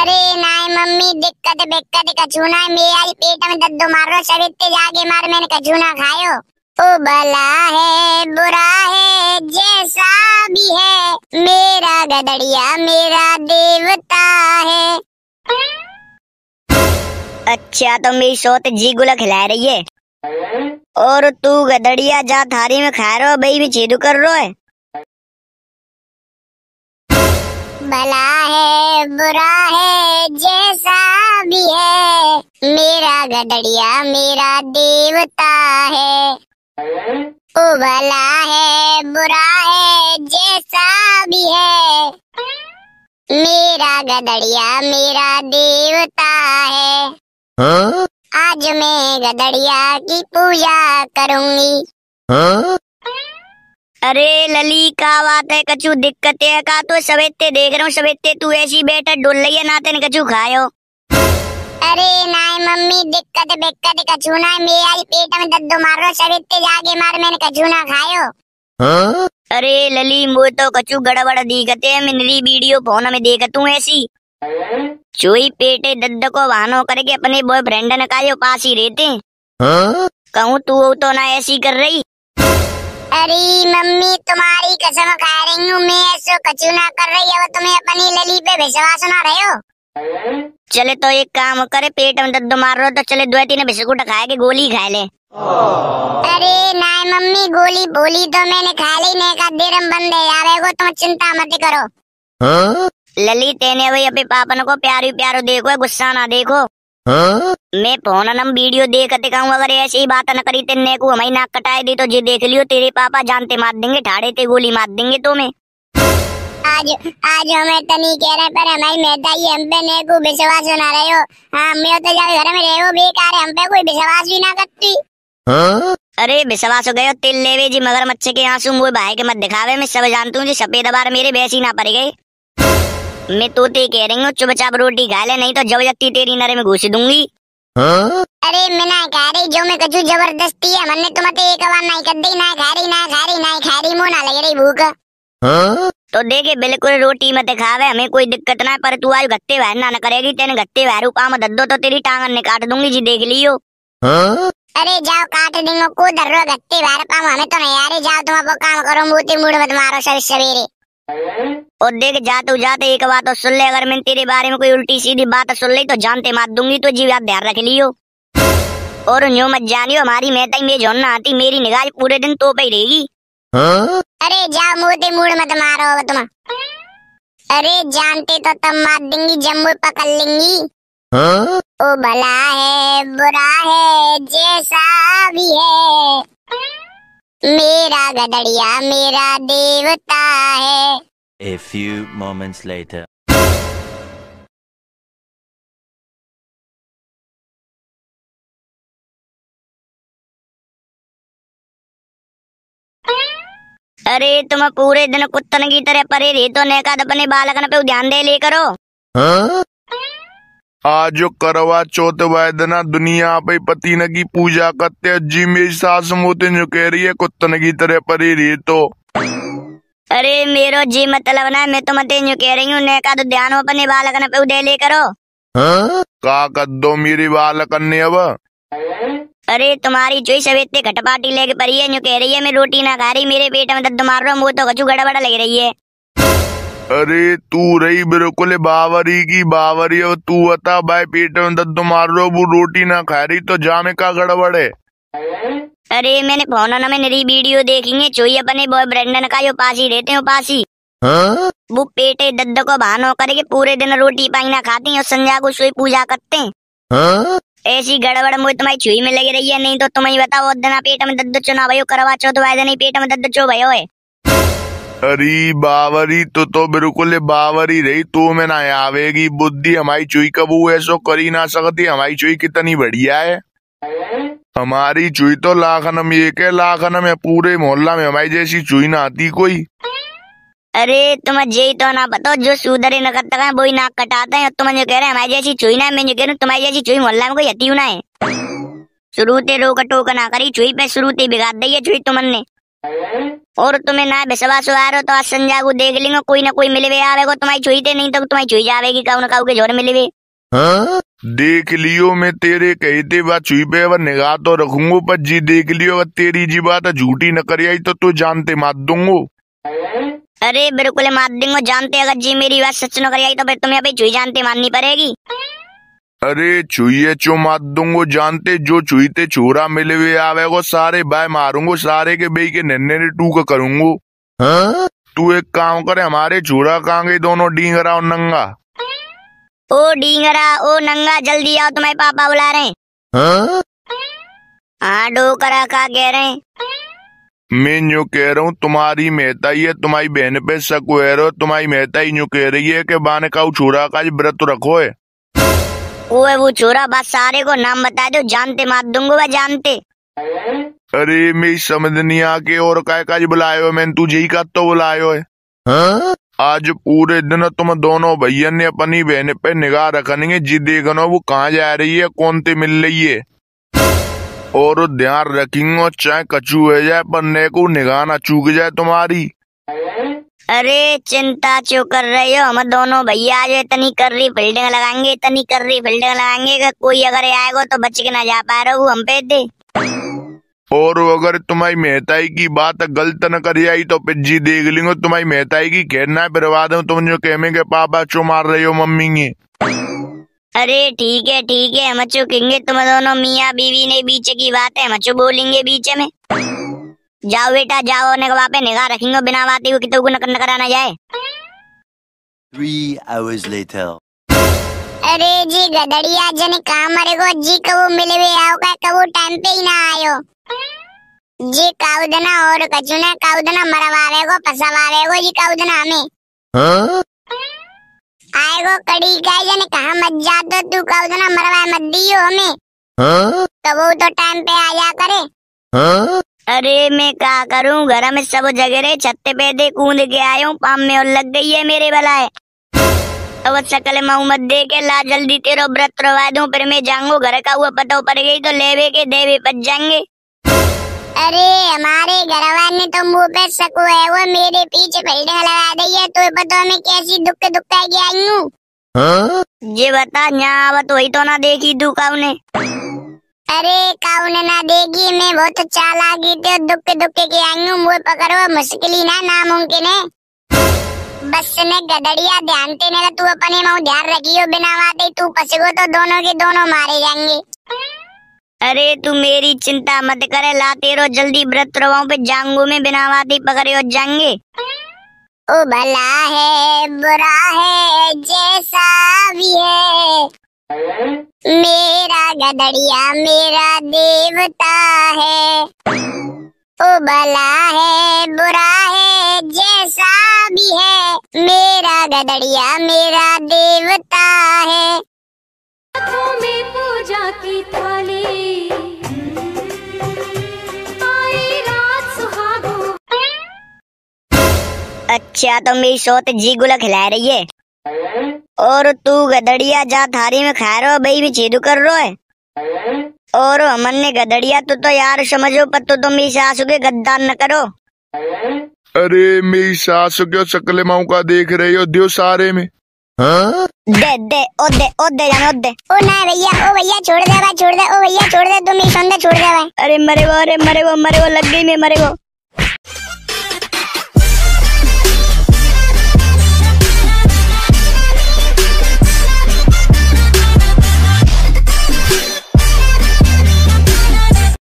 अरे नहीं मम्मी दिक्कत बिक्कत कछूना मेरा आई पेट में दद्दो मारो सवेते जागे मार मैंने कछूना खायो ओ भला है बुरा है जैसा भी है मेरा गदड़िया मेरा देवता है अच्छा तो मेरी सोत जी गुला खिला रही है और तू गदड़िया जा थारी में खा रहो भाई भी चीदू कर रहो है भला है बुरा है जैसा भी है मेरा गदड़िया मेरा देवता है ओ भला है बुरा है जैसा भी है मेरा गदड़िया मेरा देवता है हाँ? आज मैं गदड़िया की पूजा करूंगी हाँ? अरे लली का बात है कछु दिक्कत है का तो सवेते देख रहा हूँ सवेते तू ऐसी बैठा डोल रही है ना तेन कछु खायो अरे नाय मम्मी दिक्कत बिक्कत कछु ना मेरे आई पेट में दद्दो मार रहा सवेते जाके मार मैंने कछु ना खायो हाँ? अरे लली मो तो कछु गड़बड़ दिखते है मिनरी वीडियो फोन में देख तू ऐसी चोई पेटे दद्द को बहानो करके अपने बॉयफ्रेंड ने कहा पास ही रहते हाँ? कहूँ तू तो ना ऐसी कर रही अरे मम्मी तुम्हारी कसम खा रही हूँ मैं ऐसे कचू ना कर रही है वो तुम्हें अपनी लली पे भिजवा सुना रहे हो चले तो एक काम करे पेट में दद्दो मार रहे हो तो चले दो तीन बिस्कुट खाए के गोली खा ले अरे ना मम्मी गोली बोली तो मैंने खा ली नहीं का देरम बंद है यार को तुम चिंता मत करो हाँ? ललित ने भाई अभी पापन को प्यारी प्यारो देखो गुस्सा ना देखो मैं मैं नम वीडियो देख दिखाऊँ अगर ऐसी बात न करी तेने को हमारी नाक कटाई दी तो जी देख लियो तेरे पापा जानते मार देंगे ठाड़े ते गोली मार देंगे तो मैं आज आज हमें तनी तो कह रहे पर हमारी मेहता ही हम पे ने को विश्वास ना रहे हो हाँ मैं तो जा घर में रहो बेकार है हम पे कोई विश्वास भी ना करती अरे विश्वास हो गयो तिल लेवे जी मगर मच्छे के आंसू मुझे भाई के मत दिखावे मैं सब जानती हूँ जी सफेद अबार मेरे वैसी ना पड़ गए मैं तो ते कह रही हूँ चुपचाप रोटी खा ले नहीं तो जब जबरदस्ती तेरी नरे में घुस दूंगी हाँ? अरे मैं ना खा रही जो मैं कछु जबरदस्ती है मैंने तो एक बार नहीं कर दी ना खा रही ना खा रही ना खा रही मुँह ना लग रही भूख हाँ? तो देखे बिल्कुल रोटी मत खावे हमें कोई दिक्कत ना पर तू आज गत्ते बहर ना, ना करेगी तेने गत्ते बहरू काम दद्दो तो तेरी टांग ने काट दूंगी जी देख लियो हाँ? अरे जाओ काट देंगे को दर्रो गत्ते बहर काम हमें तो नहीं आ रही जाओ तुम अब काम करो मूती मूड मत मारो सर सवेरे और देख जाते जाते एक बात तो सुन ले अगर मैं तेरे बारे में कोई उल्टी सीधी बात सुन ली तो जानते मार दूंगी तो जी आप ध्यान रख लियो और न्यू मत जानियो हमारी मैं ही मेज होना आती मेरी निगाह पूरे दिन तो पे रहेगी हाँ? अरे जा मोते मूड मत मारो तुम अरे जानते तो तब मार देंगी जम्मू पकड़ लेंगी हाँ? ओ भला है बुरा है जैसा भी है मेरा गदड़िया मेरा देवता है A few moments later. अरे तुम पूरे दिन कुत्तन की तरह परे रहते तो नेका तो अपने बालकन पे ध्यान दे ले करो हाँ? आज करवा चौथ वायदना दुनिया पे पति की पूजा करते जी मेरी सास मोतिन जो कह रही है कुत्तन की तरह परी रही तो अरे मेरो जी मतलब ना मैं तो मत जो कह रही हूँ का तो ध्यान अपने बालकन पे उदय ले करो का कर दो मेरी बालक ने अब अरे तुम्हारी चोई सब इतनी घटपाटी लेके परी है जो कह रही है मैं रोटी ना खा रही मेरे पेट में दर्द मार रहा हूँ वो तो कचू गड़बड़ लग रही है अरे तू रही बिल्कुल बावरी की बावरी और तू बता भाई पेट में दर्द तो मार रो वो रोटी ना खा रही तो जामे का गड़बड़ है अरे मैंने फोन में मेरी वीडियो देखेंगे चोई अपने बॉय ब्रेंडन का यो पास ही रहते हो पास ही हाँ? वो पेटे दद्द को बहानो करके पूरे दिन रोटी पानी ना खाती और संध्या को सोई पूजा करते हैं हाँ? ऐसी गड़बड़ मुझे तुम्हारी छुई में लगी रही है नहीं तो तुम्हें बताओ दिन पेट में दद्द चुनाव भयो करवा चो तो नहीं पेट में दद्द चो भयो है अरे बावरी तो तो बिल्कुल बावरी रही तू में ना आवेगी बुद्धि हमारी चुई कबू ऐसो करी ना सकती हमारी चुई कितनी बढ़िया है हमारी चुई तो लाखन में एक है लाखन में पूरे मोहल्ला में हमारी जैसी चुई ना आती कोई अरे तुम जे तो ना बताओ जो सूदरे न करता है वही ना कटाते हैं तुम जो कह रहे हैं हमारी जैसी चुई ना मैं जो कह रहा हूँ तुम्हारी जैसी चुई मोहल्ला में कोई हती ना है शुरू ते रोक टोक ना करी चुई पे शुरू ते बिगाड़ दी है चुई तुमने और तुम्हें ना विश्वास बेसवा सुहारो तो संजा को देख लेंगे कोई ना कोई मिलवे आवेगा तुम्हारी छुई थे नहीं तो तुम्हारी छुई जावेगी काउ ना काउ के जोर मिलवे हाँ? देख लियो मैं तेरे कहते बात छुई पे अब निगाह तो रखूंगो पर जी देख लियो अगर तेरी जी बात झूठी न कर आई तो तू जानते मात दूंगो अरे बिल्कुल मात दूंगो जानते अगर जी मेरी बात सच न कर आई तो फिर तुम्हें अभी छुई जानते माननी पड़ेगी अरे छुए चो मत दूंगो जानते जो छुईते छोरा मिले हुए आवेगो सारे बाय मारूंगो सारे के बे के नन्ने ने टूक करूंगो हाँ? तू एक काम करे हमारे छोरा कांगे दोनों डींगरा और नंगा ओ डींगरा ओ नंगा जल्दी आओ तुम्हारे पापा बुला रहे हाँ? हाँ? डोकरा का कह रहे मैं यू कह रहा हूँ तुम्हारी मेहता ही है तुम्हारी बहन पे सकुए तुम्हारी मेहता ही यू कह रही है कि बाने का छोरा का व्रत रखो है ओए वो चोरा बस सारे को नाम बता दो जानते मार दूंगा वह जानते अरे मैं समझ नहीं आके और काय काज बुलायो मैंने तुझे ही का तो बुलायो है हा? आज पूरे दिन तुम दोनों भैया ने अपनी बहन पे निगाह रखेंगे जी देखना वो कहाँ जा रही है कौन ते मिल रही है और ध्यान रखेंगे चाहे कछु है जाए पर ने को निगाह ना चूक जाए तुम्हारी अरे चिंता क्यों कर रहे हो हम दोनों भैया आज इतनी कर रही बिल्डिंग लगाएंगे इतनी कर रही बिल्डिंग लगाएंगे कि कोई अगर आएगा तो बच के ना जा पा रहे हम पे दे और अगर तुम्हारी मेहताई की बात गलत न कर आई तो पिज्जी देख लेंगे तुम्हारी मेहताई की कहना है बर्बाद तुम जो कहमे के पापा चो मार रहे हो मम्मी ने अरे ठीक है ठीक है हम चुकेंगे तुम दोनों मियाँ बीवी ने बीच की बात है हम बोलेंगे बीच में जाओ बेटा जाओ ने वहाँ पे निगाह रखेंगे बिना बात ही कितने को नकर नकर आना जाए Three hours later. अरे जी गदड़िया जने काम मारे को जी कबो मिले भी आओ का कबो टाइम पे ही ना आयो जी काउदना और कचुना काउदना मरवावे को फसवावे को जी काउदना हमें हाँ? आएगो कड़ी गाय जने कहा मत जा तो तू काउदना मरवाए मत दियो हमें हां कबो तो टाइम पे आया करे हां अरे मैं क्या करूं घर में सब जगह रहे छत्ते पे दे कूद के आयो पाम में और लग गई है मेरे बलाए अब सकल मऊ मत दे के ला जल्दी तेरो व्रत रवा दूं फिर मैं जाऊंगो घर का हुआ पता पड़ गई तो लेवे के देवे पच जाएंगे अरे हमारे घर वाले ने तो मुंह पे सको है वो मेरे पीछे पलटे लगा दी है तो पता मैं कैसी दुख दुख आई हूँ हाँ? ये बता यहाँ तो वही तो ना देखी दुकाऊ ने अरे काउन ना देगी मैं बहुत चालाकी और दुख दुख के आई हूँ मुझे पकड़ो मुश्किल ही ना नामुमकिन है बस ने गदड़िया ध्यान ते नेला तू अपने माँ ध्यान रखियो बिना वाते तू पसगो तो दोनों के दोनों मारे जाएंगे अरे तू मेरी चिंता मत करे ला तेरो जल्दी व्रत रवाओं पे जांगों में बिना वादी पकड़े हो जाएंगे ओ भला है बुरा है जे मेरा गदड़िया मेरा देवता है उबला भला है बुरा है जैसा भी है मेरा गदड़िया मेरा देवता है हाथों में पूजा की थाली अच्छा तो मेरी सोत जी गुला खिला रही है और तू गदड़िया जा थारी में खा रो भाई भी छेदू कर रो है और अमन ने गदड़िया तू तो यार समझो पत्तो तुम तो मेरी सासू के गद्दार न करो अरे मेरी सासू के सकले माऊ का देख रहे हो दियो सारे में दे दे ओ दे ओ दे जाने ओ दे ओ ना भैया ओ भैया छोड़ दे छोड़ दे ओ भैया छोड़ दे तुम मेरी सौंदर तो छोड़ दे अरे मरे वो अरे मरे वो मरे वो लग गई मैं मरे वो